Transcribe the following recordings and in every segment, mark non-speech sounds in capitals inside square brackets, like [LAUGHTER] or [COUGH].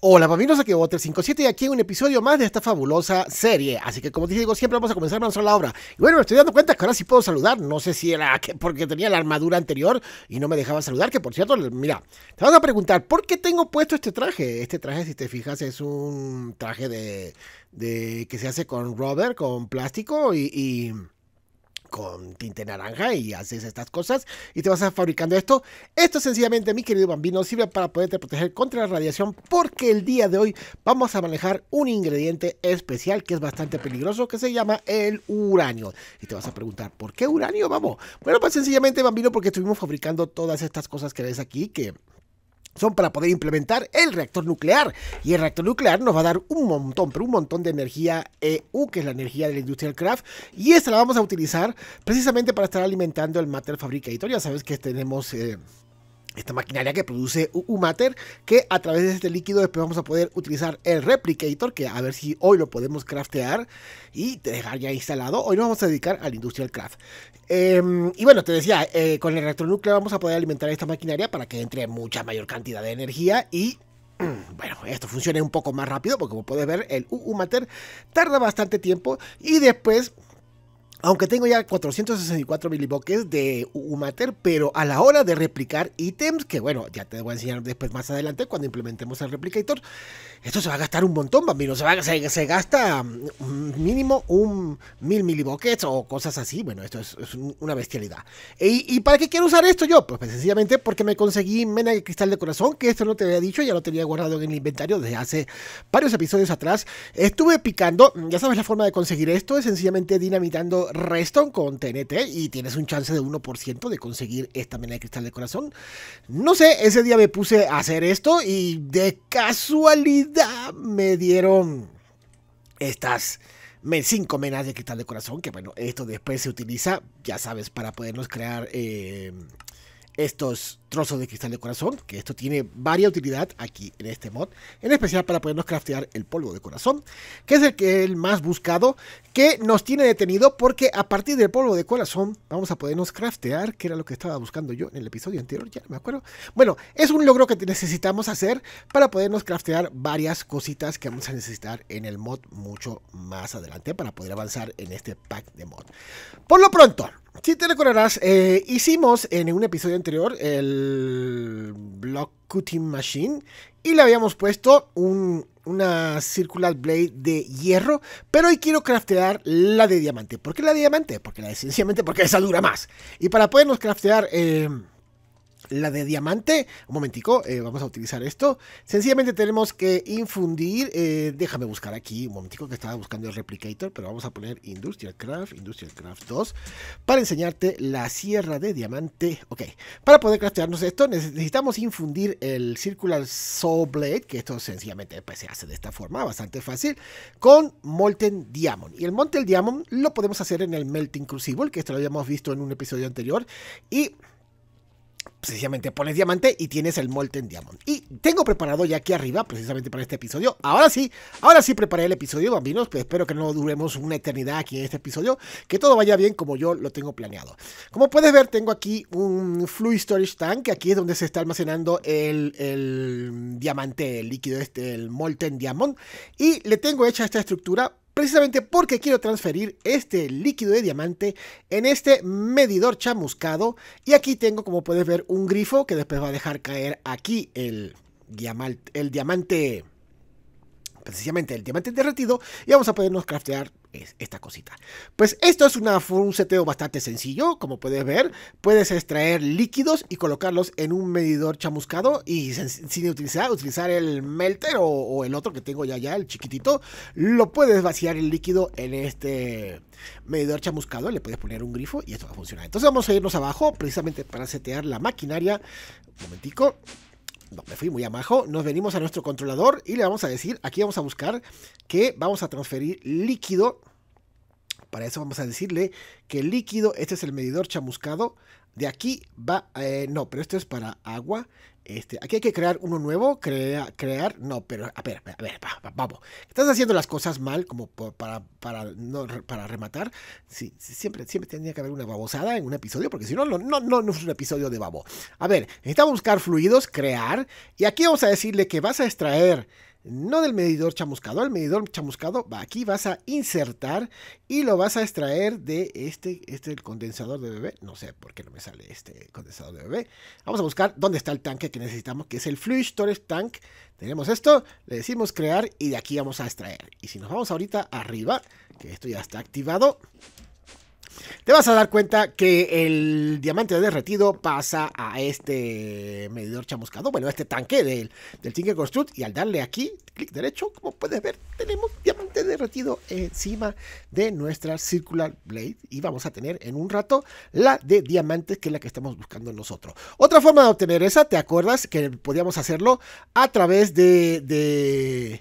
Hola, Bambinos, aquí Water 57 y aquí hay un episodio más de esta fabulosa serie. Así que, como te digo, siempre vamos a comenzar una la obra. Y bueno, me estoy dando cuenta que ahora sí puedo saludar. No sé si era porque tenía la armadura anterior y no me dejaba saludar. Que por cierto, mira, te vas a preguntar, ¿por qué tengo puesto este traje? Este traje, si te fijas, es un traje de. de que se hace con rubber, con plástico y con tinte naranja y haces estas cosas y te vas a fabricando esto. Esto sencillamente, mi querido bambino, sirve para poderte proteger contra la radiación porque el día de hoy vamos a manejar un ingrediente especial que es bastante peligroso que se llama el uranio. Y te vas a preguntar, ¿por qué uranio, vamos? Bueno, pues sencillamente, bambino, porque estuvimos fabricando todas estas cosas que ves aquí que son para poder implementar el reactor nuclear. Y el reactor nuclear nos va a dar un montón, pero un montón de energía EU, que es la energía del Industrial Craft. Y esta la vamos a utilizar precisamente para estar alimentando el Matter Fabricator. Ya sabes que tenemos... Eh, esta maquinaria que produce UMater, que a través de este líquido después vamos a poder utilizar el Replicator, que a ver si hoy lo podemos craftear y dejar ya instalado. Hoy nos vamos a dedicar al Industrial Craft. Em, y bueno, te decía, eh, con el reactor vamos a poder alimentar esta maquinaria para que entre mucha mayor cantidad de energía y [CLEARS THROAT] bueno, esto funciona un poco más rápido porque como puedes ver el UU Mater tarda bastante tiempo y después aunque tengo ya 464 miliboques de Umater, pero a la hora de replicar ítems, que bueno, ya te voy a enseñar después más adelante cuando implementemos el replicator, esto se va a gastar un montón, bambino, se, va, se, se gasta mm, mínimo un mil miliboques o cosas así, bueno, esto es, una bestialidad. ¿Y, para qué quiero usar esto yo? Pues, pues, sencillamente porque me conseguí mena de cristal de corazón, que esto no te había dicho, ya lo tenía guardado en el inventario desde hace varios episodios atrás. Estuve picando, ya sabes la forma de conseguir esto, es sencillamente dinamitando Reston con TNT y tienes un chance de 1% de conseguir esta mena de cristal de corazón. No sé, ese día me puse a hacer esto y de casualidad me dieron estas 5 menas de cristal de corazón, que bueno, esto después se utiliza, ya sabes, para podernos crear eh, estos trozo de cristal de corazón, que esto tiene varia utilidad aquí en este mod, en especial para podernos craftear el polvo de corazón, que es el, que, el más buscado, que nos tiene detenido porque a partir del polvo de corazón vamos a podernos craftear, que era lo que estaba buscando yo en el episodio anterior, ya me acuerdo. Bueno, es un logro que necesitamos hacer para podernos craftear varias cositas que vamos a necesitar en el mod mucho más adelante para poder avanzar en este pack de mod. Por lo pronto, si te recordarás, eh, hicimos en un episodio anterior el Block Cutting Machine y le habíamos puesto una circular blade de hierro, pero hoy quiero craftear la de diamante. ¿Por qué la de diamante? Porque la de sencillamente [LAUGHS] porque esa dura más. Y para podernos craftear... Eh, la de diamante, un momentico, eh, vamos a utilizar esto. Sencillamente tenemos que infundir, eh, déjame buscar aquí, un momentico que estaba buscando el replicator, pero vamos a poner Industrial Craft, Industrial Craft 2, para enseñarte la sierra de diamante. Ok, para poder craftearnos esto necesitamos infundir el Circular Saw Blade, que esto sencillamente pues, se hace de esta forma, bastante fácil, con Molten Diamond. Y el Molten Diamond lo podemos hacer en el Melting Crucible, que esto lo habíamos visto en un episodio anterior, y precisamente pones diamante y tienes el molten diamond. Y tengo preparado ya aquí arriba, precisamente para este episodio. Ahora sí, ahora sí preparé el episodio, bambinos. Pues espero que no duremos una eternidad aquí en este episodio. Que todo vaya bien como yo lo tengo planeado. Como puedes ver, tengo aquí un Fluid Storage Tank. aquí es donde se está almacenando el, diamante el líquido, este, el molten diamond. Y le tengo hecha esta estructura precisamente porque quiero transferir este líquido de diamante en este medidor chamuscado y aquí tengo como puedes ver un grifo que después va a dejar caer aquí el, diamante, precisamente el diamante derretido y vamos a podernos craftear es esta cosita. Pues esto es una, un seteo bastante sencillo, como puedes ver. Puedes extraer líquidos y colocarlos en un medidor chamuscado y sin, utilizar, utilizar el melter o, o, el otro que tengo ya, ya, el chiquitito. Lo puedes vaciar el líquido en este medidor chamuscado, le puedes poner un grifo y esto va a funcionar. Entonces vamos a irnos abajo precisamente para setear la maquinaria. Un momentico no, me fui muy abajo, nos venimos a nuestro controlador y le vamos a decir, aquí vamos a buscar que vamos a transferir líquido para eso vamos a decirle que el líquido, este es el medidor chamuscado. De aquí va, eh, no, pero esto es para agua. Este, aquí hay que crear uno nuevo, crear, no, pero a ver, a ver, vamos. Estás haciendo las cosas mal como para, para, no, para rematar. Sí, siempre, siempre que haber una babosada en un episodio, porque si no, no, no, no es un episodio de babo. A ver, necesitamos buscar fluidos, crear, y aquí vamos a decirle que vas a extraer no del medidor chamuscado. El medidor chamuscado va aquí, vas a insertar y lo vas a extraer de este, este el condensador de bebé. No sé por qué no me sale este condensador de bebé. Vamos a buscar dónde está el tanque que necesitamos, que es el Fluid Storage Tank. Tenemos esto, le decimos crear y de aquí vamos a extraer. Y si nos vamos ahorita arriba, que esto ya está activado, te vas a dar cuenta que el diamante derretido pasa a este medidor chamuscado, bueno, a este tanque del, Tinker Construct y al darle aquí, clic derecho, como puedes ver, tenemos diamante derretido encima de nuestra Circular Blade y vamos a tener en un rato la de diamantes que es la que estamos buscando nosotros. Otra forma de obtener esa, ¿te acuerdas? Que podíamos hacerlo a través de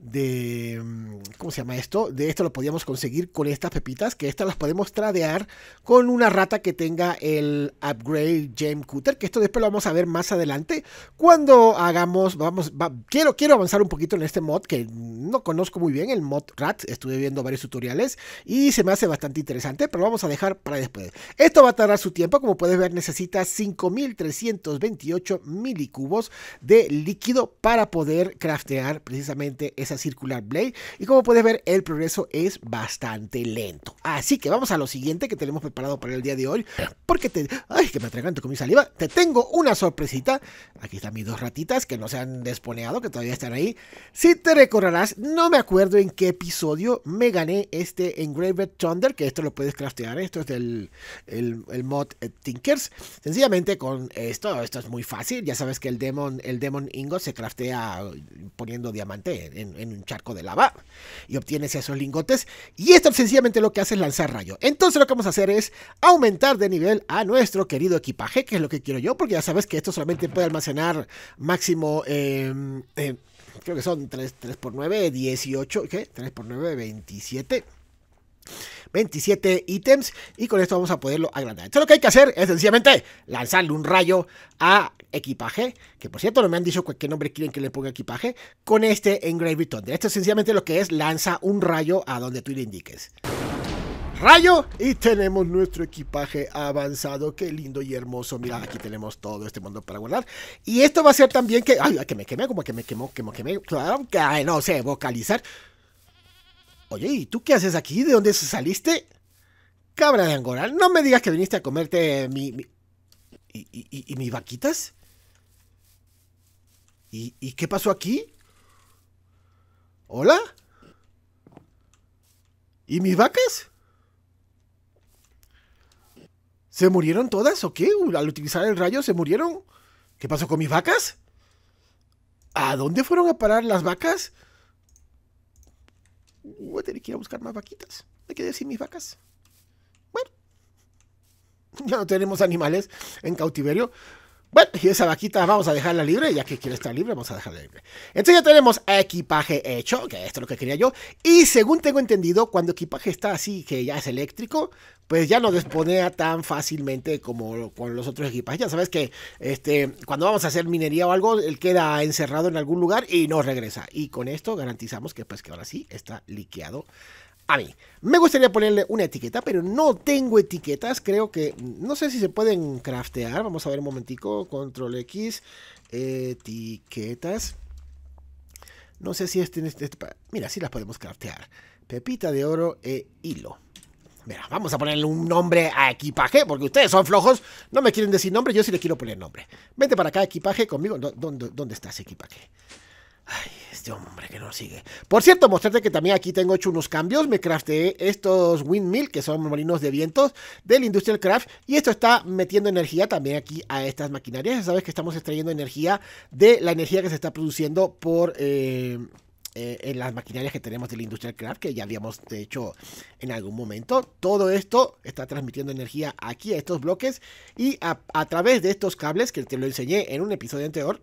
de, mm, ¿cómo se llama esto? De esto lo podíamos conseguir con estas pepitas, que estas las podemos tradear con una rata que tenga el upgrade Gem Cutter, que esto después lo vamos a ver más adelante cuando hagamos, vamos, quiero, quiero avanzar un poquito en este mod que no conozco muy bien, el mod rat, estuve viendo varios tutoriales y se me hace bastante interesante, pero lo vamos a dejar para después. Esto va a tardar su tiempo, como puedes ver necesita 5328 milicubos de líquido para poder craftear precisamente circular blade. Y como puedes ver, el progreso es bastante lento. Así que vamos a lo siguiente que tenemos preparado para el día de hoy. Porque te... ¡Ay, que me atraganto con mi saliva! Te tengo una sorpresita. Aquí están mis dos ratitas que no se han desponeado, que todavía están ahí. Si te recordarás, no me acuerdo en qué episodio me gané este Engraved Thunder, que esto lo puedes craftear. Esto es del el, mod eh, Tinkers. Sencillamente con esto, esto es muy fácil. Ya sabes que el Demon, el Demon Ingo se craftea eh, poniendo diamante en, en un charco de lava y obtienes esos lingotes. Y esto sencillamente lo que hace es lanzar rayo. Entonces lo que vamos a hacer es aumentar de nivel a nuestro querido equipaje, que es lo que quiero yo, porque ya sabes que esto solamente puede almacenar máximo... Em, em, creo que son 3, 3 por 9, 18, ¿qué? 3 por 9, 27. 27 ítems y con esto vamos a poderlo agrandar. Entonces lo que hay que hacer es sencillamente lanzarle un rayo a equipaje, que por cierto no me han dicho qué nombre quieren que le ponga equipaje, con este Engrave Thunder. Esto es sencillamente lo que es, lanza un rayo a donde tú le indiques. Rayo y tenemos nuestro equipaje avanzado, qué lindo y hermoso. Mira, aquí tenemos todo este mundo para guardar. Y esto va a ser también que... Ay, que me queme como que me quemó, que me quemé. Ay, no sé, vocalizar. Oye, ¿y tú qué haces aquí? ¿De dónde saliste? Cabra de Angora, no me digas que viniste a comerte mi... ¿Y, y, y mis vaquitas? ¿Y, qué pasó aquí? ¿Hola? ¿Y mis vacas? ¿Se murieron todas o qué? Al utilizar el rayo se murieron. ¿Qué pasó con mis vacas? ¿A dónde fueron a parar las vacas? Voy a tener que ir a buscar más vaquitas. Me quedé decir mis vacas. Bueno, [LAUGHS] ya no tenemos animales en cautiverio. Bueno, y esa vaquita vamos a dejarla libre, ya que quiere estar libre, vamos a dejarla libre. Entonces ya tenemos equipaje hecho, que esto es lo que quería yo. Y según tengo entendido, cuando equipaje está así, que ya es eléctrico, pues ya no desponea tan fácilmente como con los otros equipajes. Ya sabes que este, cuando vamos a hacer minería o algo, él queda encerrado en algún lugar y no regresa. Y con esto garantizamos que pues que ahora sí está liqueado a mí. Me gustaría ponerle una etiqueta, pero no tengo etiquetas. Creo que, no sé si se pueden craftear. Vamos a ver un momentico. Control X, etiquetas. No sé si este, este mira, sí las podemos craftear. Pepita de oro e hilo. Mira, vamos a ponerle un nombre a equipaje, porque ustedes son flojos, no me quieren decir nombre, yo sí le quiero poner nombre. Vente para acá, equipaje, conmigo. ¿Dónde, dónde está ese equipaje? Ay, este hombre que nos sigue. Por cierto, mostrarte que también aquí tengo hecho unos cambios. Me crafteé estos windmill, que son molinos de vientos del Industrial Craft. Y esto está metiendo energía también aquí a estas maquinarias. Ya sabes que estamos extrayendo energía de la energía que se está produciendo por... Eh, eh, en las maquinarias que tenemos del Industrial Craft, que ya habíamos hecho en algún momento. Todo esto está transmitiendo energía aquí a estos bloques y a través de estos cables que te lo enseñé en un episodio anterior,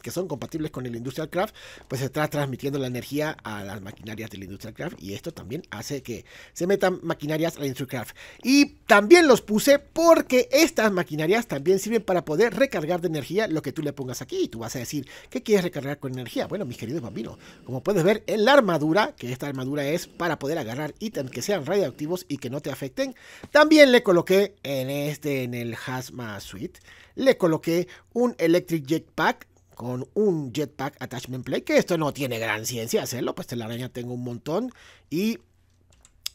que son compatibles con el Industrial Craft, pues se está transmitiendo la energía a las maquinarias del Industrial Craft y esto también hace que se metan maquinarias al Industrial Craft. Y también los puse porque estas maquinarias también sirven para poder recargar de energía lo que tú le pongas aquí. Y tú vas a decir, ¿qué quieres recargar con energía? Bueno, mis queridos bambinos, como puedes ver en la armadura, que esta armadura es para poder agarrar ítems que sean radioactivos y que no te afecten, también le coloqué en este, en el Hazma Suite, le coloqué un Electric Jetpack con un Jetpack Attachment Play que esto no tiene gran ciencia hacerlo, pues la araña tengo un montón y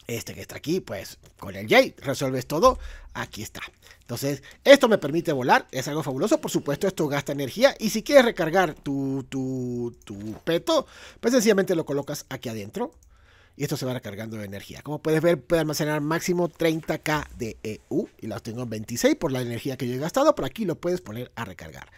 este que está aquí, pues con el J resuelves todo, aquí está. Entonces, esto me permite volar, es algo fabuloso, por supuesto, esto gasta energía y si quieres recargar tu, tu, tu peto, pues sencillamente lo colocas aquí adentro y esto se va recargando de energía. Como puedes ver, puede almacenar máximo 30k de EU y los tengo en 26 por la energía que yo he gastado, por aquí lo puedes poner a recargar.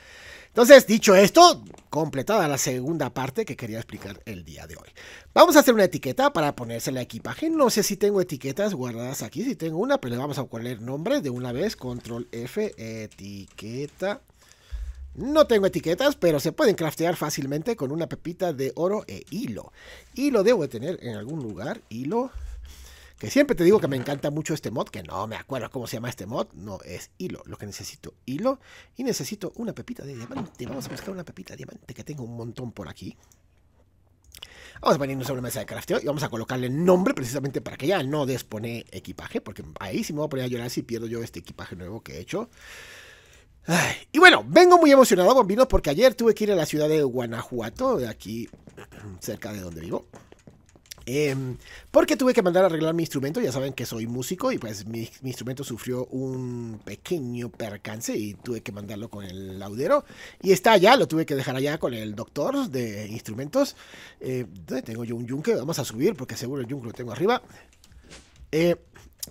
Entonces, dicho esto, completada la segunda parte que quería explicar el día de hoy. Vamos a hacer una etiqueta para ponerse la equipaje. No sé si tengo etiquetas guardadas aquí, si tengo una, pero le vamos a poner nombre de una vez. Control F, etiqueta. No tengo etiquetas, pero se pueden craftear fácilmente con una pepita de oro e hilo. Hilo debo de tener en algún lugar. Hilo, que siempre te digo que me encanta mucho este mod, que no me acuerdo cómo se llama este mod. No, es hilo. Lo que necesito, hilo. Y necesito una pepita de diamante. Vamos a buscar una pepita de diamante, que tengo un montón por aquí. Vamos a venirnos a una mesa de crafteo y vamos a colocarle nombre precisamente para que ya no despone equipaje, porque ahí sí me voy a poner a llorar si pierdo yo este equipaje nuevo que he hecho. y bueno, vengo muy emocionado, vino porque ayer tuve que ir a la ciudad de Guanajuato, de aquí [CLEARS THROAT] cerca de donde vivo. Em, porque tuve que mandar a arreglar mi instrumento, ya saben que soy músico y pues mi, instrumento sufrió un pequeño percance y tuve que mandarlo con el laudero. Y está allá, lo tuve que dejar allá con el doctor de instrumentos. Eh, tengo yo un yunque? Vamos a subir porque seguro el yunque lo tengo arriba. Eh,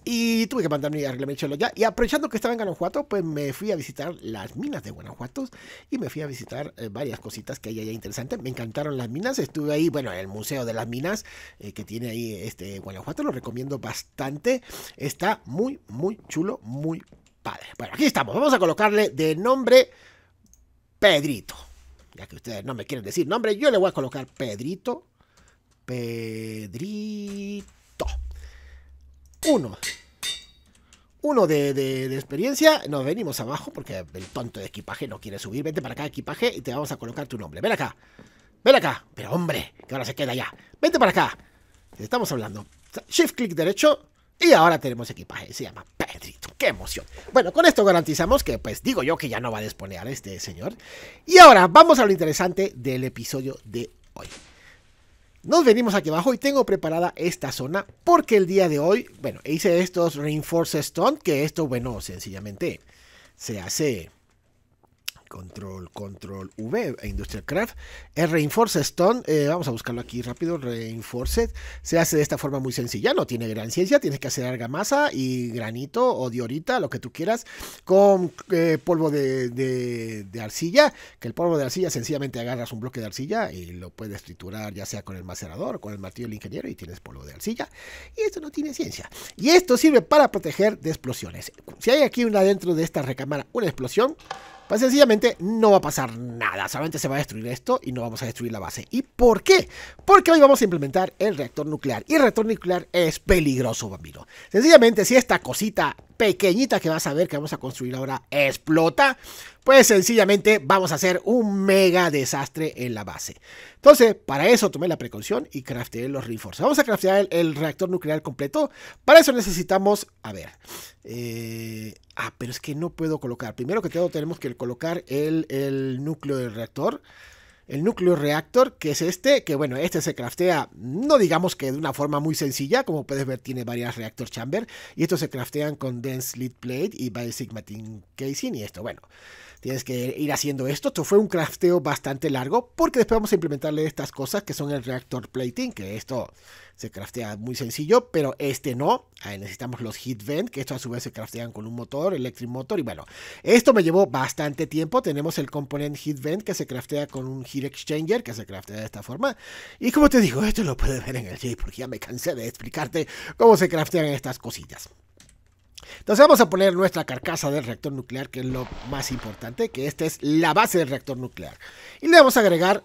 y tuve que mandarme a chulo ya. Y aprovechando que estaba en Guanajuato, pues me fui a visitar las minas de Guanajuato y me fui a visitar eh, varias cositas que hay allá interesantes. Me encantaron las minas. Estuve ahí, bueno, en el Museo de las Minas eh, que tiene ahí este Guanajuato. Lo recomiendo bastante. Está muy, muy chulo, muy padre. Bueno, aquí estamos. Vamos a colocarle de nombre Pedrito. Ya que ustedes no me quieren decir nombre, yo le voy a colocar Pedrito. Pedrito. Uno. Uno de, experiencia. Nos venimos abajo porque el tonto de equipaje no quiere subir. vente para acá, equipaje, y te vamos a colocar tu nombre. Ven acá. Ven acá. Pero hombre, que ahora se queda ya. vente para acá. Estamos hablando. Shift clic derecho. Y ahora tenemos equipaje, se llama Pedrito, qué emoción. Bueno, con esto garantizamos que, pues digo yo que ya no va a desponear este señor. Y ahora vamos a lo interesante del episodio de hoy. Nos venimos aquí abajo y tengo preparada esta zona porque el día de hoy, bueno, hice estos Reinforce Stone, que esto, bueno, sencillamente se hace Control, Control V, e Industrial Craft. Es Reinforce Stone, eh, vamos a buscarlo aquí rápido, Reinforced. Se hace de esta forma muy sencilla, no tiene gran ciencia, tienes que hacer argamasa y granito o diorita, lo que tú quieras, con eh, polvo de, arcilla, que el polvo de arcilla sencillamente agarras un bloque de arcilla y lo puedes triturar ya sea con el macerador o con el martillo del ingeniero y tienes polvo de arcilla. Y esto no tiene ciencia. Y esto sirve para proteger de explosiones. Si hay aquí una dentro de esta recámara, una explosión, pues sencillamente no va a pasar nada, solamente se va a destruir esto y no vamos a destruir la base. ¿Y por qué? Porque hoy vamos a implementar el reactor nuclear. Y el reactor nuclear es peligroso, bambino. Sencillamente, si esta cosita pequeñita que vas a ver que vamos a construir ahora explota, pues sencillamente vamos a hacer un mega desastre en la base. Entonces, para eso tomé la precaución y crafteé los reinforces. Vamos a craftear el, reactor nuclear completo. Para eso necesitamos, a ver, eh, ah, pero es que no puedo colocar. Primero que todo tenemos que colocar el, el núcleo del reactor el núcleo reactor, que es este, que bueno, este se craftea, no digamos que de una forma muy sencilla, como puedes ver tiene varias reactor chamber, y estos se craftean con dense lead plate y Biosigmatic casing y esto, bueno tienes que ir haciendo esto. Esto fue un crafteo bastante largo porque después vamos a implementarle estas cosas que son el reactor plating, que esto se craftea muy sencillo, pero este no. necesitamos los heat vent, que esto a su vez se craftean con un motor, electric motor, y bueno, esto me llevó bastante tiempo. Tenemos el component heat vent que se craftea con un heat exchanger, que se craftea de esta forma. Y como te digo, esto lo puedes ver en el J, porque ya me cansé de explicarte cómo se craftean estas cosillas. Entonces vamos a poner nuestra carcasa del reactor nuclear, que es lo más importante, que esta es la base del reactor nuclear. Y le vamos a agregar...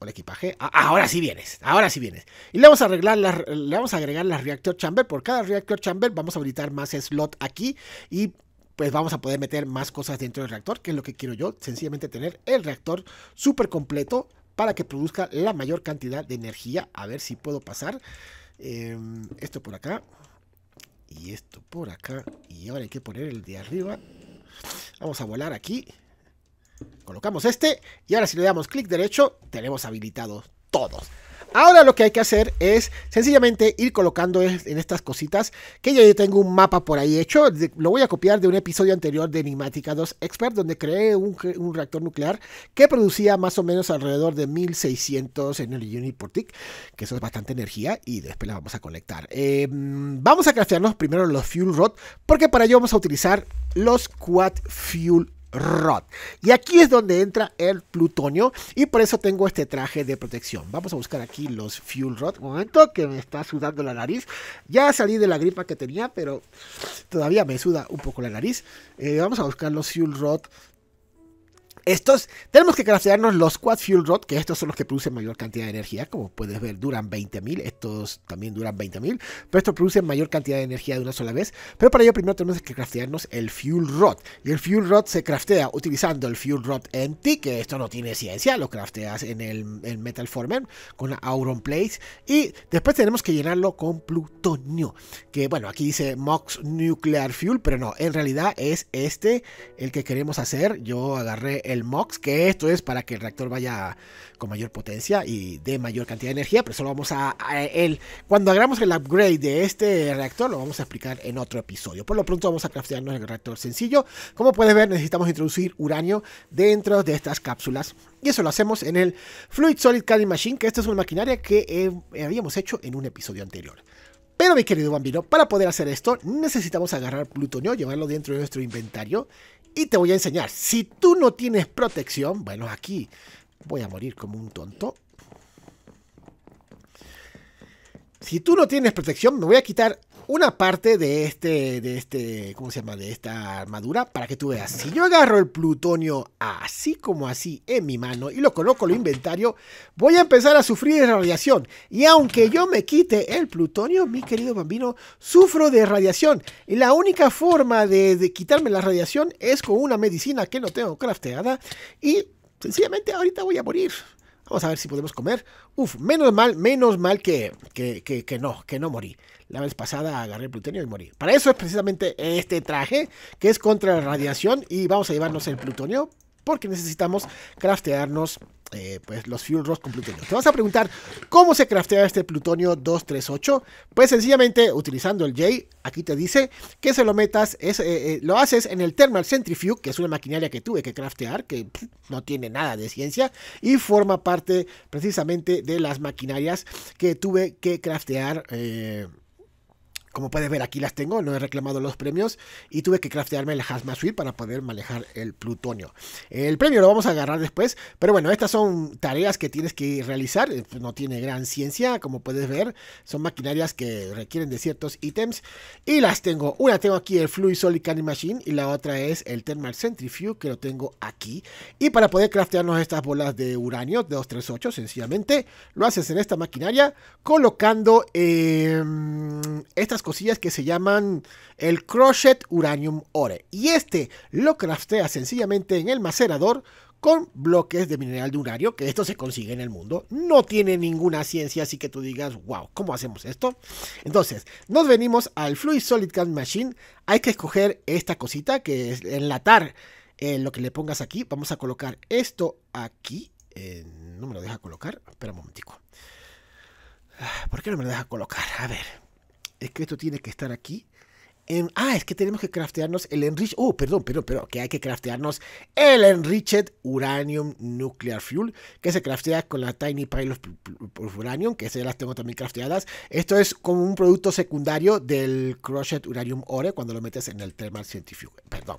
el equipaje. Ah, ahora sí vienes, ahora sí vienes. Y le vamos a arreglar le vamos a agregar las reactor chamber. Por cada reactor chamber vamos a habilitar más slot aquí y pues vamos a poder meter más cosas dentro del reactor, que es lo que quiero yo, sencillamente tener el reactor súper completo para que produzca la mayor cantidad de energía. A ver si puedo pasar em, esto por acá y esto por acá. Y ahora hay que poner el de arriba. Vamos a volar aquí. Colocamos este. Y ahora si le damos clic derecho, tenemos habilitados todos. Ahora lo que hay que hacer es sencillamente ir colocando en estas cositas que ya tengo un mapa por ahí hecho. Lo voy a copiar de un episodio anterior de Enigmática 2 Expert donde creé un, reactor nuclear que producía más o menos alrededor de 1600 en el unit por tick, que eso es bastante energía y después la vamos a conectar. Em, vamos a craftearnos primero los fuel rod porque para ello vamos a utilizar los quad fuel rod. Y aquí es donde entra el plutonio y por eso tengo este traje de protección. Vamos a buscar aquí los fuel rod. Un momento que me está sudando la nariz. Ya salí de la gripa que tenía, pero todavía me suda un poco la nariz. Eh, vamos a buscar los fuel rod estos, tenemos que craftearnos los Quad Fuel Rod, que estos son los que producen mayor cantidad de energía. Como puedes ver, duran 20.000. Estos también duran 20.000. Pero estos producen mayor cantidad de energía de una sola vez. Pero para ello primero tenemos que craftearnos el Fuel Rod. Y el Fuel Rod se craftea utilizando el Fuel Rod ti que esto no tiene ciencia. Lo crafteas en el Metal Former con Auron Place. Y después tenemos que llenarlo con plutonio. Que bueno, aquí dice Mox Nuclear Fuel, pero no, en realidad es este el que queremos hacer. Yo agarré el el MOX, que esto es para que el reactor vaya con mayor potencia y de mayor cantidad de energía, pero eso lo vamos a, el, cuando hagamos el upgrade de este reactor lo vamos a explicar en otro episodio. Por lo pronto vamos a craftearnos el reactor sencillo. Como puedes ver necesitamos introducir uranio dentro de estas cápsulas y eso lo hacemos en el Fluid Solid cutting Machine, que esta es una maquinaria que eh, habíamos hecho en un episodio anterior. Pero mi querido bambino, para poder hacer esto necesitamos agarrar plutonio, llevarlo dentro de nuestro inventario y te voy a enseñar. Si tú no tienes protección, bueno, aquí voy a morir como un tonto. Si tú no tienes protección, me voy a quitar una parte de este, de este, ¿cómo se llama? De esta armadura para que tú veas. Si yo agarro el plutonio así como así en mi mano y lo coloco en el inventario, voy a empezar a sufrir radiación. Y aunque yo me quite el plutonio, mi querido bambino, sufro de radiación. Y la única forma de, quitarme la radiación es con una medicina que no tengo crafteada y sencillamente ahorita voy a morir. Vamos a ver si podemos comer. Uf, menos mal, menos mal que, que, que no, que no morí. La vez pasada agarré plutonio y morí. Para eso es precisamente este traje, que es contra la radiación. Y vamos a llevarnos el plutonio, porque necesitamos craftearnos eh, pues, los fuel rods con plutonio. Te vas a preguntar, ¿cómo se craftea este plutonio 238? Pues sencillamente utilizando el J, aquí te dice que se lo metas, es, eh, eh, lo haces en el Thermal Centrifuge, que es una maquinaria que tuve que craftear, que no tiene nada de ciencia, y forma parte precisamente de las maquinarias que tuve que craftear como puedes ver, aquí las tengo, no he reclamado los premios y tuve que craftearme el Hazmat Suite para poder manejar el plutonio. El premio lo vamos a agarrar después, pero bueno, estas son tareas que tienes que realizar, eh, pues, no tiene gran ciencia, como puedes ver, son maquinarias que requieren de ciertos ítems y las tengo. Una tengo aquí el Fluid Solid Candy Machine y la otra es el Thermal Centrifuge que lo tengo aquí. Y para poder craftearnos estas bolas de uranio de 238, sencillamente lo haces en esta maquinaria colocando em, estas estas cosillas que se llaman el Crochet Uranium Ore. Y este lo craftea sencillamente en el macerador con bloques de mineral de uranio, que esto se consigue en el mundo. No tiene ninguna ciencia, así que tú digas, wow, ¿cómo hacemos esto? Entonces, nos venimos al Fluid Solid Can Machine. Hay que escoger esta cosita, que es enlatar eh, lo que le pongas aquí. Vamos a colocar esto aquí. Eh, no me lo deja colocar. Espera un momentico. Ah, ¿Por qué no me lo deja colocar? A ver, es que esto tiene que estar aquí. ah, es que tenemos que craftearnos el Enriched. Oh, perdón, pero, pero que hay que craftearnos el Enriched Uranium Nuclear Fuel, que se craftea con la Tiny Pile of, Uranium, que esas las tengo también crafteadas. Esto es como un producto secundario del Crushed Uranium Ore cuando lo metes en el Thermal Scientific. Perdón.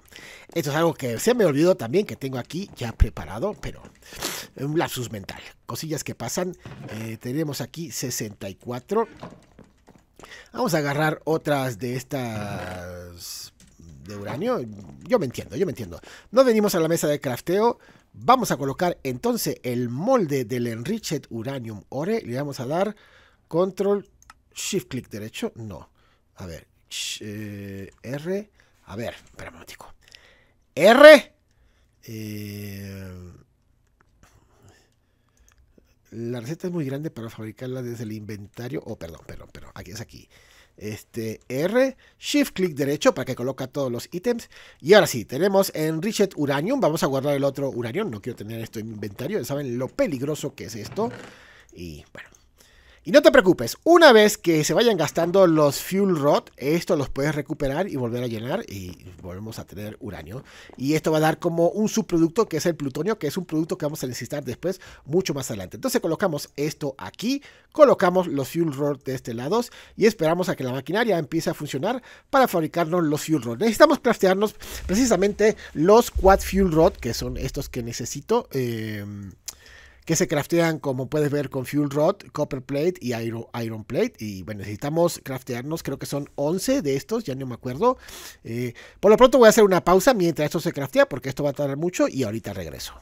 Esto es algo que se me olvidó también, que tengo aquí ya preparado, pero un lapsus mental. Cosillas que pasan. Eh, tenemos aquí 64. Vamos a agarrar otras de estas de uranio. Yo me entiendo, yo me entiendo. No venimos a la mesa de crafteo. Vamos a colocar entonces el molde del Enriched Uranium Ore. Le vamos a dar control shift clic derecho. No. A ver. Eh, R. A ver, espera un R. Eh, la receta es muy grande para fabricarla desde el inventario. Oh, perdón, perdón, perdón. Aquí es aquí. Este R, Shift clic derecho para que coloca todos los ítems. Y ahora sí, tenemos en Richard Uranium. Vamos a guardar el otro Uranium. No quiero tener esto en inventario. Saben lo peligroso que es esto. Y bueno, y no te preocupes, una vez que se vayan gastando los fuel rod, esto los puedes recuperar y volver a llenar y volvemos a tener uranio. Y esto va a dar como un subproducto que es el plutonio, que es un producto que vamos a necesitar después mucho más adelante. Entonces colocamos esto aquí, colocamos los fuel rod de este lado y esperamos a que la maquinaria empiece a funcionar para fabricarnos los fuel rod. Necesitamos craftearnos precisamente los quad fuel rod, que son estos que necesito. Eh, que se craftean, como puedes ver, con Fuel Rod, Copper Plate y Iron, Plate. Y bueno, necesitamos craftearnos, creo que son 11 de estos, ya no me acuerdo. Eh, por lo pronto voy a hacer una pausa mientras esto se craftea, porque esto va a tardar mucho y ahorita regreso.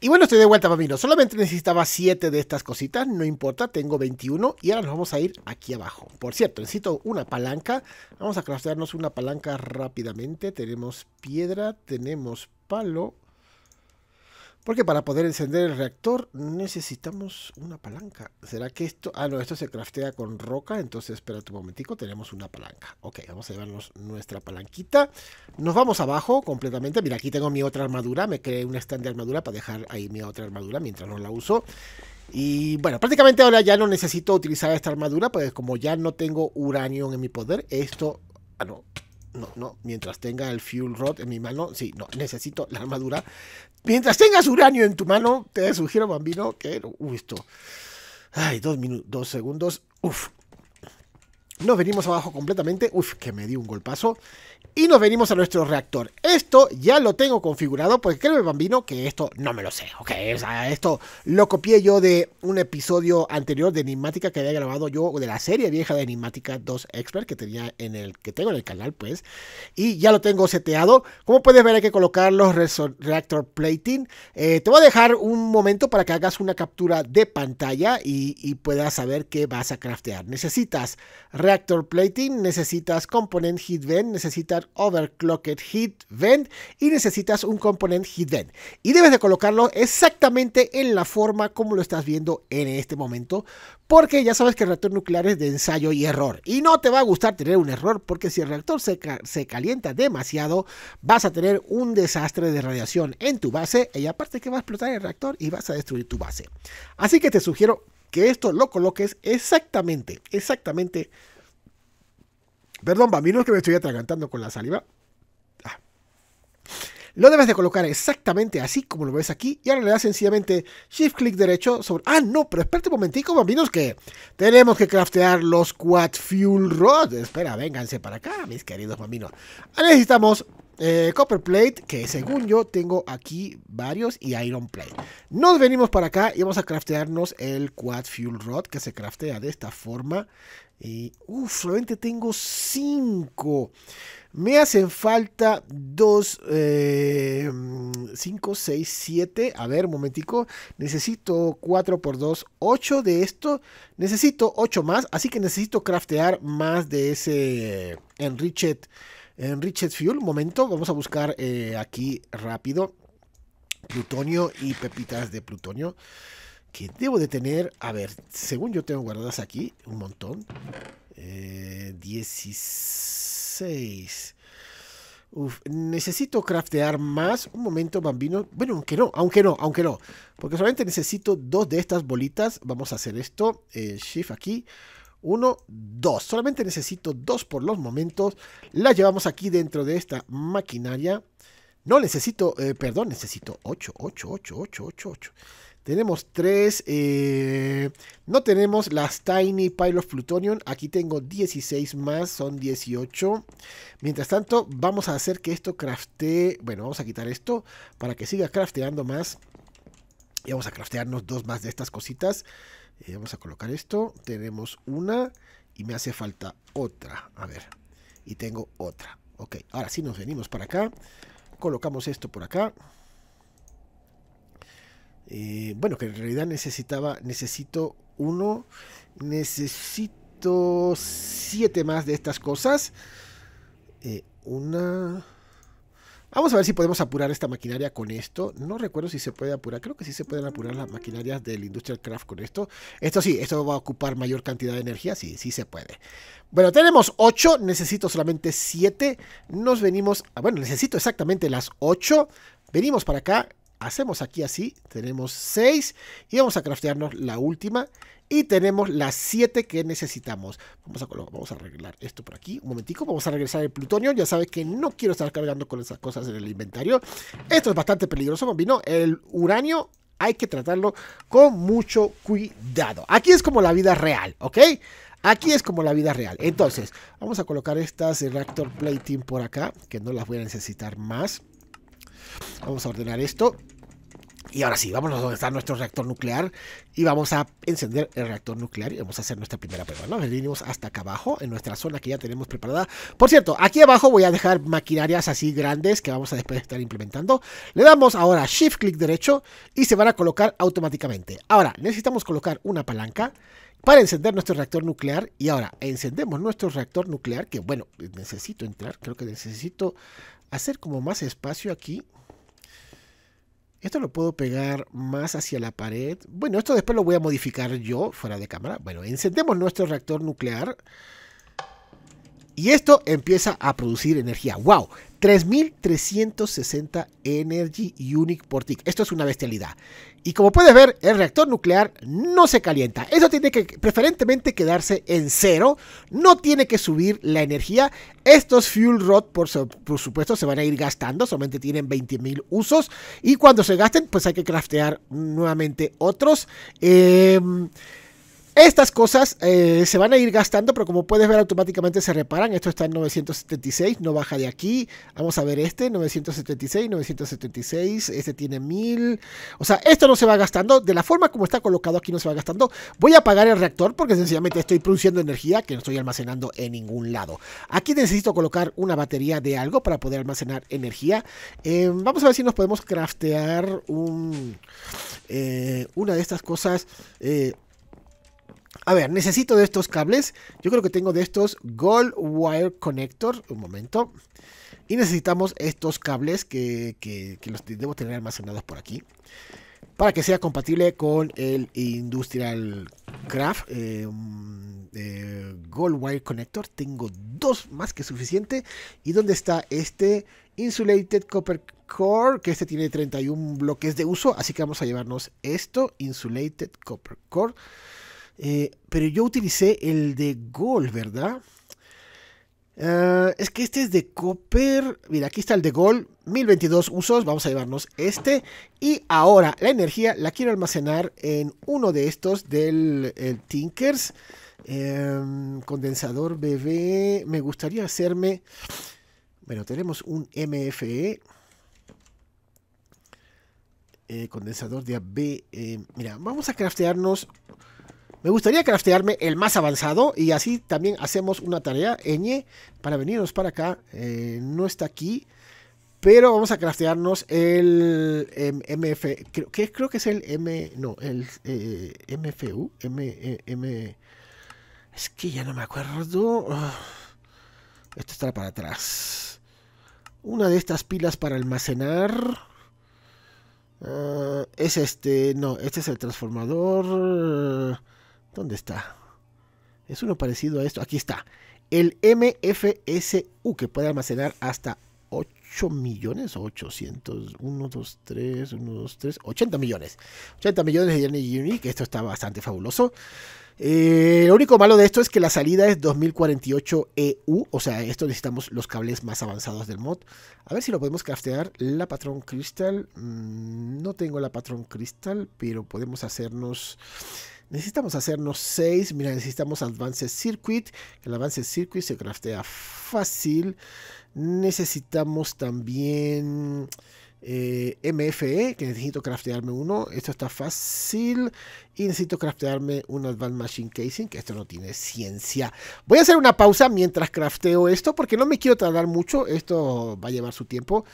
Y bueno, estoy de vuelta, no Solamente necesitaba 7 de estas cositas, no importa, tengo 21 y ahora nos vamos a ir aquí abajo. Por cierto, necesito una palanca. Vamos a craftearnos una palanca rápidamente. Tenemos piedra, tenemos palo. Porque para poder encender el reactor necesitamos una palanca. ¿Será que esto...? Ah, no, esto se craftea con roca. Entonces, espera un momentico, tenemos una palanca. Ok, vamos a llevarnos nuestra palanquita. Nos vamos abajo completamente. Mira, aquí tengo mi otra armadura. Me creé un stand de armadura para dejar ahí mi otra armadura mientras no la uso. Y bueno, prácticamente ahora ya no necesito utilizar esta armadura, pues como ya no tengo uranio en mi poder, esto... Ah, no, no, no. Mientras tenga el fuel rod en mi mano, sí, no, necesito la armadura. Mientras tengas uranio en tu mano, te sugiero, bambino, que... Uy, esto... Ay, dos minutos, dos segundos. Uf. Nos venimos abajo completamente. Uf, que me dio un golpazo y nos venimos a nuestro reactor. Esto ya lo tengo configurado porque creo, bambino, que esto no me lo sé, ¿ok? O sea, esto lo copié yo de un episodio anterior de Enigmática que había grabado yo, de la serie vieja de Enigmática 2 Expert que tenía en el, que tengo en el canal, pues, y ya lo tengo seteado. Como puedes ver, hay que colocar los reactor plating. Eh, te voy a dejar un momento para que hagas una captura de pantalla y, y puedas saber qué vas a craftear. Necesitas reactor plating, necesitas component heat vent, necesitas Overclocked Heat Vent y necesitas un component Heat Vent. Y debes de colocarlo exactamente en la forma como lo estás viendo en este momento, porque ya sabes que el reactor nuclear es de ensayo y error. Y no te va a gustar tener un error, porque si el reactor se, se calienta demasiado, vas a tener un desastre de radiación en tu base y aparte que va a explotar el reactor y vas a destruir tu base. Así que te sugiero que esto lo coloques exactamente, exactamente Perdón, bambinos, que me estoy atragantando con la saliva. Ah. Lo debes de colocar exactamente así como lo ves aquí. Y ahora le das sencillamente shift clic derecho sobre... Ah, no, pero espérate un momentico, bambinos, que tenemos que craftear los Quad Fuel Rods. Espera, vénganse para acá, mis queridos bambinos. Ah, necesitamos eh, Copper Plate, que según yo tengo aquí varios, y Iron Plate. Nos venimos para acá y vamos a craftearnos el Quad Fuel Rod, que se craftea de esta forma. Y, uff, solamente tengo 5. Me hacen falta 2, 5, 6, 7. A ver, momentico. Necesito 4 por 2, 8 de esto. Necesito 8 más. Así que necesito craftear más de ese Enriched, enriched Fuel. Un momento, vamos a buscar eh, aquí rápido. Plutonio y pepitas de plutonio debo de tener, a ver, según yo tengo guardadas aquí, un montón. Eh, 16. necesito craftear más. Un momento, bambino. Bueno, aunque no, aunque no, aunque no. Porque solamente necesito dos de estas bolitas. Vamos a hacer esto. Eh, shift aquí. Uno, dos. Solamente necesito dos por los momentos. La llevamos aquí dentro de esta maquinaria. No necesito, eh, perdón, necesito ocho, ocho, ocho, ocho, ocho, 8. Tenemos tres. Eh, no tenemos las Tiny Pile of Plutonium. Aquí tengo 16 más, son 18. Mientras tanto, vamos a hacer que esto craftee. Bueno, vamos a quitar esto para que siga crafteando más. Y vamos a craftearnos dos más de estas cositas. Eh, vamos a colocar esto. Tenemos una y me hace falta otra. A ver. Y tengo otra. Ok, ahora sí nos venimos para acá. Colocamos esto por acá. Eh, bueno, que en realidad necesitaba, necesito uno, necesito siete más de estas cosas. Eh, una... Vamos a ver si podemos apurar esta maquinaria con esto. No recuerdo si se puede apurar. Creo que sí se pueden apurar las maquinarias del Industrial Craft con esto. Esto sí, esto va a ocupar mayor cantidad de energía. Sí, sí se puede. Bueno, tenemos ocho... Necesito solamente siete... Nos venimos... Ah, bueno, necesito exactamente las ocho... Venimos para acá hacemos aquí así, tenemos 6 y vamos a craftearnos la última y tenemos las 7 que necesitamos. Vamos a, vamos a arreglar esto por aquí, un momentico, vamos a regresar el plutonio, ya sabes que no quiero estar cargando con esas cosas en el inventario. Esto es bastante peligroso, ¿no? el uranio hay que tratarlo con mucho cuidado. Aquí es como la vida real, ¿ok? Aquí es como la vida real. Entonces, vamos a colocar estas reactor plating por acá, que no las voy a necesitar más. Vamos a ordenar esto. Y ahora sí, vamos a donde está nuestro reactor nuclear y vamos a encender el reactor nuclear y vamos a hacer nuestra primera prueba, ¿no? Venimos hasta acá abajo, en nuestra zona que ya tenemos preparada. Por cierto, aquí abajo voy a dejar maquinarias así grandes que vamos a después estar implementando. Le damos ahora Shift clic derecho y se van a colocar automáticamente. Ahora, necesitamos colocar una palanca para encender nuestro reactor nuclear. Y ahora encendemos nuestro reactor nuclear, que bueno, necesito entrar, creo que necesito hacer como más espacio aquí. Esto lo puedo pegar más hacia la pared. Bueno, esto después lo voy a modificar yo fuera de cámara. Bueno, encendemos nuestro reactor nuclear. Y esto empieza a producir energía. ¡Wow! 3360 Energy Unique por tick. Esto es una bestialidad. Y como puedes ver, el reactor nuclear no se calienta. Eso tiene que preferentemente quedarse en cero. No tiene que subir la energía. Estos fuel rod, por, por supuesto, se van a ir gastando. Solamente tienen 20.000 usos. Y cuando se gasten, pues hay que craftear nuevamente otros. Eh, estas cosas eh, se van a ir gastando, pero como puedes ver automáticamente se reparan. Esto está en 976, no baja de aquí. Vamos a ver este, 976, 976, este tiene 1000. O sea, esto no se va gastando. De la forma como está colocado aquí no se va gastando. Voy a apagar el reactor porque sencillamente estoy produciendo energía que no estoy almacenando en ningún lado. Aquí necesito colocar una batería de algo para poder almacenar energía. Em, vamos a ver si nos podemos craftear un, eh, una de estas cosas. Eh, a ver, necesito de estos cables. Yo creo que tengo de estos Gold Wire Connector. Un momento. Y necesitamos estos cables que, los debo tener almacenados por aquí. Para que sea compatible con el Industrial Craft eh, mm, eh, Gold Wire Connector. Tengo dos más que suficiente. ¿Y dónde está este Insulated Copper Core? Que este tiene 31 bloques de uso. Así que vamos a llevarnos esto. Insulated Copper Core. Eh, pero yo utilicé el de Gold, ¿verdad? Eh, es que este es de Copper. Mira, aquí está el de Gol. 1022 usos. Vamos a llevarnos este. Y ahora la energía la quiero almacenar en uno de estos del Tinkers. Em, condensador BB. Me gustaría hacerme. Bueno, tenemos un MFE. Eh, condensador de AB. mira, vamos a craftearnos me gustaría craftearme el más avanzado y así también hacemos una tarea Eñe, para venirnos para acá. Eh, no está aquí, pero vamos a craftearnos el MF, em, creo que, creo que es el M, no, el MFU, eh, M, e, M, es que ya no me acuerdo. Ah, esto está para atrás. Una de estas pilas para almacenar. Ah, es este, no, este es el transformador. ¿Dónde está? Es uno parecido a esto. Aquí está. El MFSU que puede almacenar hasta 8 millones o 800. 1, 2, 3, 1, 2, 3. 80 millones. 80 millones de Energy Unit. Esto está bastante fabuloso. Eh, lo único malo de esto es que la salida es 2048 EU, o sea, esto necesitamos los cables más avanzados del mod. A ver si lo podemos craftear. La patrón cristal, mm, no tengo la patrón cristal, pero podemos hacernos Necesitamos hacernos seis. Mira, necesitamos Advanced Circuit. Que el Advanced Circuit se craftea fácil. Necesitamos también eh, MFE. Que necesito craftearme uno. Esto está fácil. Y necesito craftearme un Advanced Machine Casing. Que esto no tiene ciencia. Voy a hacer una pausa mientras crafteo esto. Porque no me quiero tardar mucho. Esto va a llevar su tiempo.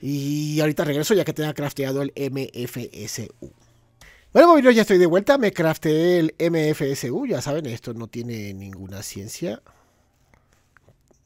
Y ahorita regreso ya que tenga crafteado el MFSU. Bueno, bueno, ya estoy de vuelta. Me crafté el MFSU. Ya saben, esto no tiene ninguna ciencia.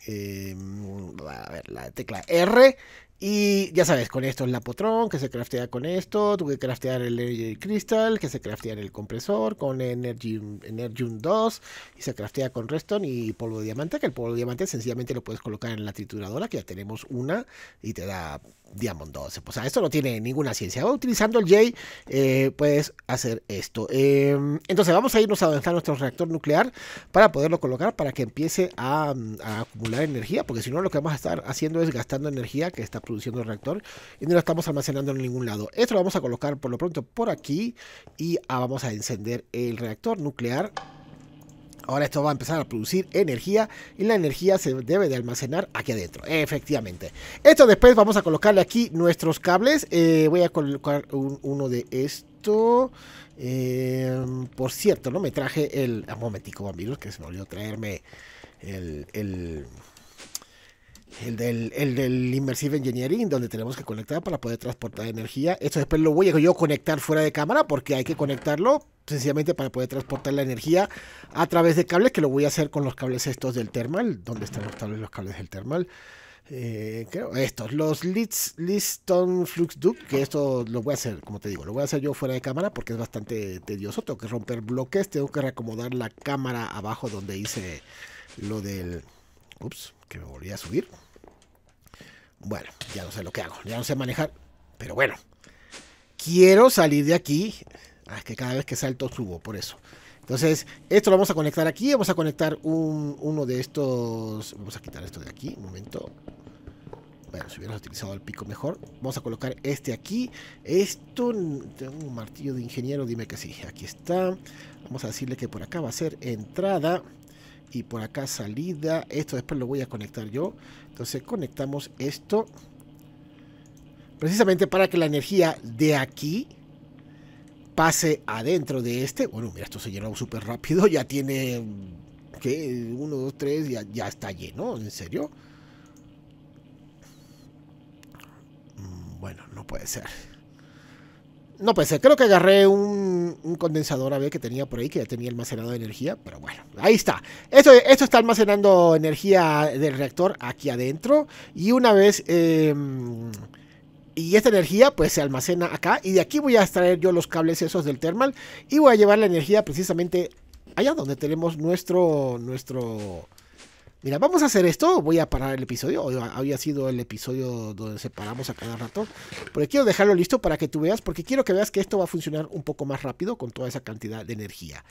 Em, a ver, la tecla R y ya sabes, con esto es la potrón, que se craftea con esto, tuve que craftear el Energy Crystal, que se craftea en el compresor, con Energy, Energy 2, y se craftea con Reston y polvo de diamante, que el polvo de diamante sencillamente lo puedes colocar en la trituradora, que ya tenemos una, y te da Diamond 12. pues sea, esto no tiene ninguna ciencia. Utilizando el J eh, puedes hacer esto. Em, entonces vamos a irnos a avanzar nuestro reactor nuclear para poderlo colocar para que empiece mm, a acumular energía, porque si no lo que vamos a estar haciendo es gastando energía que está produciendo el reactor y no lo estamos almacenando en ningún lado. Esto lo vamos a colocar por lo pronto por aquí y ah, vamos a encender el reactor nuclear. Ahora esto va a empezar a producir energía y la energía se debe de almacenar aquí adentro, efectivamente. Esto después vamos a colocarle aquí nuestros cables. Eh, voy a colocar uno de esto. Eh, por cierto, no me traje el... Ah, un que se me olvidó traerme el el del, el Immersive Engineering, donde tenemos que conectar para poder transportar energía. Esto después lo voy a yo conectar fuera de cámara porque hay que conectarlo sencillamente para poder transportar la energía a través de cables, que lo voy a hacer con los cables estos del thermal, donde están los cables, del thermal eh, creo, estos, los Liston Flux Duct, que esto lo voy a hacer, como te digo, lo voy a hacer yo fuera de cámara porque es bastante tedioso, tengo que romper bloques, tengo que reacomodar la cámara abajo donde hice lo del... Ups, que me volví a subir. Bueno, ya no sé lo que hago, ya no sé manejar, pero bueno. Quiero salir de aquí. es ah, que cada vez que salto subo, por eso. Entonces, esto lo vamos a conectar aquí. Vamos a conectar uno de estos... Vamos a quitar esto de aquí, un momento. Bueno, si hubieras utilizado el pico mejor. Vamos a colocar este aquí. Esto, tengo un martillo de ingeniero, dime que sí. Aquí está. Vamos a decirle que por acá va a ser entrada y por acá salida. Esto después lo voy a conectar yo. Entonces conectamos esto precisamente para que la energía de aquí pase adentro de este. Bueno, mira, esto se llenó súper rápido. [LAUGHS] Ya tiene, que 1, 2, 3, ya está lleno, ¿en serio? Mm, bueno, no puede ser. No pensé, eh, creo que agarré un, condensador condensador ver que tenía por ahí, que ya tenía almacenado energía, pero bueno, ahí está. Esto, está almacenando energía del reactor aquí adentro y una vez... Em, y esta energía pues se almacena acá y de aquí voy a extraer yo los cables esos del thermal y voy a llevar la energía precisamente allá donde tenemos nuestro nuestro Mira, vamos a hacer esto. Voy a parar el episodio. había sido el episodio donde separamos a cada rato. Pero quiero dejarlo listo para que tú veas, porque quiero que veas que esto va a funcionar un poco más rápido con toda esa cantidad de energía.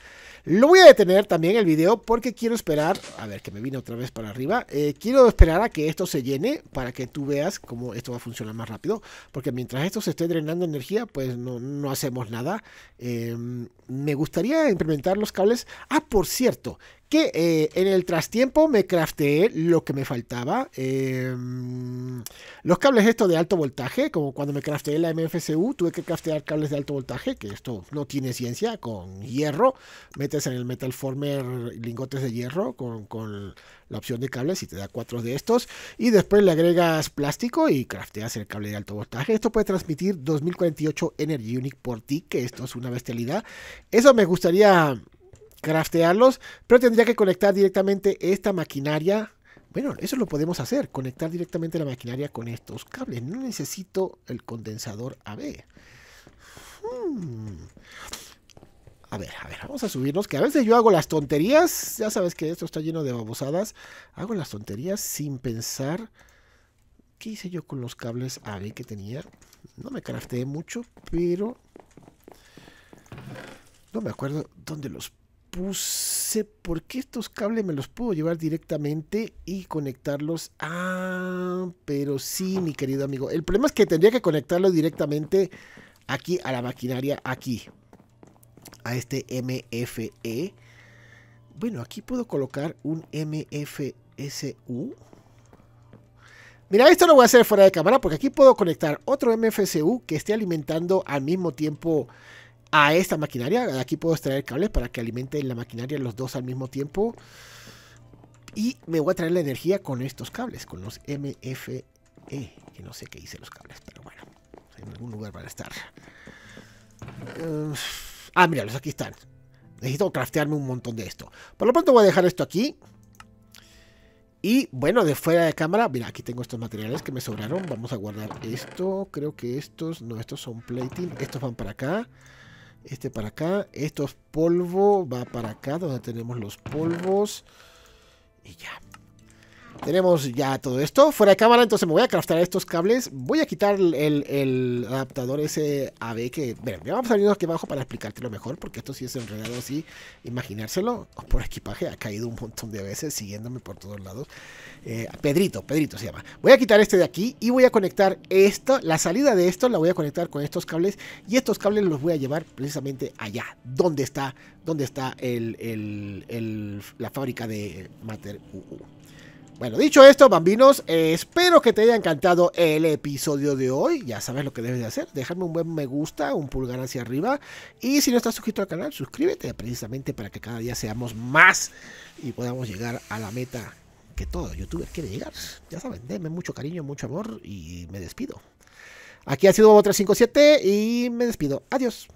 Lo voy a detener también el video porque quiero esperar. A ver, que me vine otra vez para arriba. Eh, quiero esperar a que esto se llene para que tú veas cómo esto va a funcionar más rápido. Porque mientras esto se esté drenando energía, pues no, hacemos nada. Em, me gustaría implementar los cables. Ah, por cierto, que eh, en el trastiempo me crafteé lo que me faltaba. Em, los cables estos de alto voltaje, como cuando me crafteé la MFCU, tuve que craftear cables de alto voltaje, que esto no tiene ciencia, con hierro. Metes en el Metal Former lingotes de hierro con, la opción de cables y te da cuatro de estos. Y después le agregas plástico y crafteas el cable de alto voltaje. Esto puede transmitir 2048 Energy Unit por ti, que esto es una bestialidad. Eso me gustaría craftearlos, pero tendría que conectar directamente esta maquinaria. Bueno, eso lo podemos hacer, conectar directamente la maquinaria con estos cables. No necesito el condensador AB. Hmm. A ver, a ver, vamos a subirnos, que a veces yo hago las tonterías, ya sabes que esto está lleno de babosadas, hago las tonterías sin pensar qué hice yo con los cables AB que tenía. No me crafteé mucho, pero no me acuerdo dónde los puse qué estos cables me los puedo llevar directamente y conectarlos. Ah, pero sí, mi querido amigo. El problema es que tendría que conectarlos directamente aquí a la maquinaria, aquí. A este MFE. Bueno, aquí puedo colocar un MFSU. Mira, esto lo voy a hacer fuera de cámara porque aquí puedo conectar otro MFSU que esté alimentando al mismo tiempo a esta maquinaria. Aquí puedo extraer cables para que alimenten la maquinaria los dos al mismo tiempo. Y me voy a traer la energía con estos cables, con los MFE. Que no sé qué hice los cables, pero bueno, en algún lugar van a estar. ah, míralos, aquí están. Necesito craftearme un montón de esto. Por lo pronto voy a dejar esto aquí. Y bueno, de fuera de cámara, mira, aquí tengo estos materiales que me sobraron. Vamos a guardar esto. Creo que estos, no, estos son plating. Estos van para acá. Este para acá. Esto es polvo. Va para acá donde tenemos los polvos. Y ya. Tenemos ya todo esto. Fuera de cámara, entonces me voy a craftar estos cables. Voy a quitar el, adaptador SAB, que... vamos a aquí abajo para explicártelo mejor, porque esto sí es enredado así. Imaginárselo. Por equipaje ha caído un montón de veces siguiéndome por todos lados. Eh, Pedrito, Pedrito se llama. Voy a quitar este de aquí y voy a conectar esto. La salida de esto la voy a conectar con estos cables. Y estos cables los voy a llevar precisamente allá, donde está, donde está el, la fábrica de Mater UU. Bueno, dicho esto, bambinos, eh, espero que te haya encantado el episodio de hoy. Ya sabes lo que debes de hacer. Dejarme un buen me gusta, un pulgar hacia arriba. Y si no estás suscrito al canal, suscríbete precisamente para que cada día seamos más y podamos llegar a la meta que todo youtuber quiere llegar. Ya saben, denme mucho cariño, mucho amor y me despido. Aquí ha sido otra 57 y me despido. Adiós.